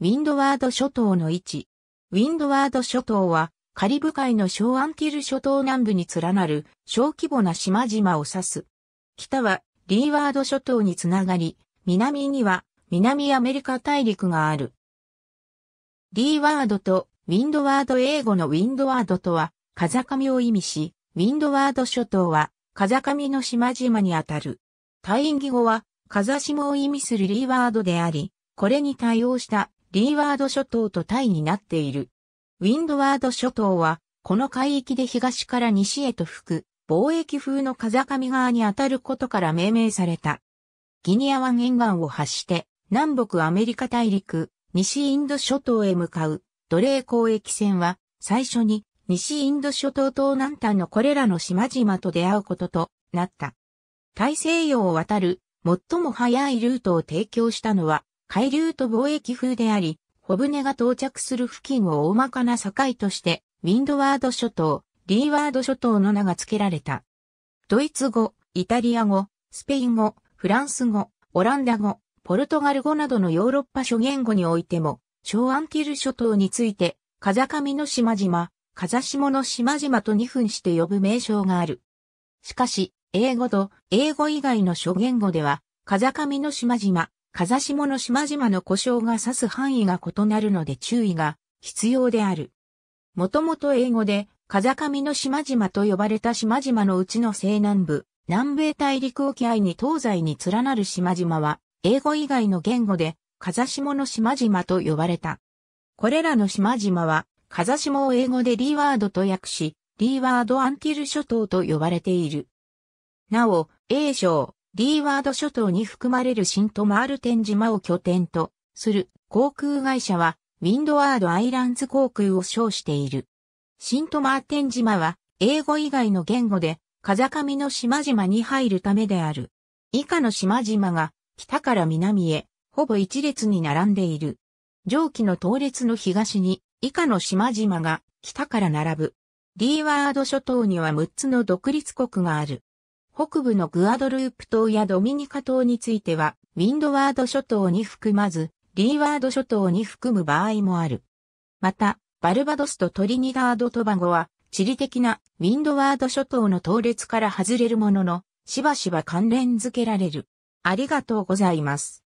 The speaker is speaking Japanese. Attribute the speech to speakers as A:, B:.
A: ウィンドワード諸島の位置。ウィンドワード諸島は、カリブ海の小アンティル諸島南部に連なる小規模な島々を指す。北はリーワード諸島につながり、南には南アメリカ大陸がある。リーワードとウィンドワード英語のウィンドワードとは、風上を意味し、ウィンドワード諸島は風上の島々にあたる。タインギ語は風下を意味するリーワードであり、これに対応したリーワード諸島とタイになっている。ウィンドワード諸島は、この海域で東から西へと吹く、貿易風の風上側に当たることから命名された。ギニア湾沿岸を発して、南北アメリカ大陸、西インド諸島へ向かう、奴隷交易船は、最初に、西インド諸島東南端のこれらの島々と出会うこととなった。大西洋を渡る、最も早いルートを提供したのは、海流と貿易風であり、小船が到着する付近を大まかな境として、ウィンドワード諸島、リーワード諸島の名が付けられた。ドイツ語、イタリア語、スペイン語、フランス語、オランダ語、ポルトガル語などのヨーロッパ諸言語においても、小アンティル諸島について、風上の島々、風下の島々と二分して呼ぶ名称がある。しかし、英語と英語以外の諸言語では、風上の島々、風下の島々の故障が指す範囲が異なるので注意が必要である。もともと英語で、風上の島々と呼ばれた島々のうちの西南部、南米大陸沖合に東西に連なる島々は、英語以外の言語で、風下の島々と呼ばれた。これらの島々は、風下を英語でリーワードと訳し、リーワードアンティル諸島と呼ばれている。なお、英称、リーワード諸島に含まれる新都マールテン島を拠点とする航空会社は、ウィンドワードアイランズ航空を称している。新都マーテン島は、英語以外の言語で、風上の島々に入るためである。以下の島々が、北から南へ、ほぼ一列に並んでいる。上記の東列の東に、以下の島々が、北から並ぶ。リーワード諸島には6つの独立国がある。北部のグアドループ島やドミニカ島については、ウィンドワード諸島に含まず、リーワード諸島に含む場合もある。また、バルバドスとトリニダード・トバゴは、地理的なウィンドワード諸島の島列から外れるものの、しばしば関連づけられる。ありがとうございます。